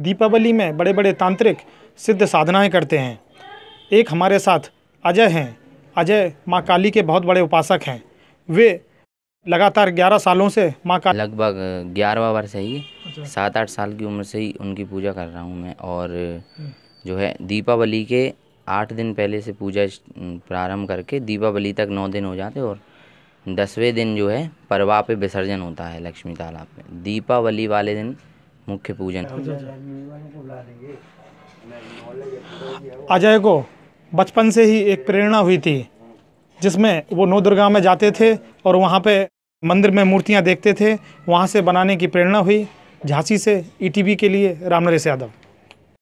दीपावली में बड़े बड़े तांत्रिक सिद्ध साधनाएं करते हैं एक हमारे साथ अजय हैं अजय माँ काली के बहुत बड़े उपासक हैं वे लगातार ग्यारह सालों से माँ का लगभग ग्यारहवा वर्ष है ये अच्छा। सात आठ साल की उम्र से ही उनकी पूजा कर रहा हूँ मैं और हम्म। जो है दीपावली के आठ दिन पहले से पूजा प्रारंभ करके दीपावली तक नौ दिन हो जाते और दसवें दिन जो है परवा पे विसर्जन होता है लक्ष्मी तालाब में दीपावली वाले दिन मुख्य पूजन अजय को बचपन से ही एक प्रेरणा हुई थी जिसमें वो नौदुर्गा में जाते थे और वहाँ पे मंदिर में मूर्तियाँ देखते थे वहाँ से बनाने की प्रेरणा हुई झांसी से ईटीवी के लिए रामनरेश यादव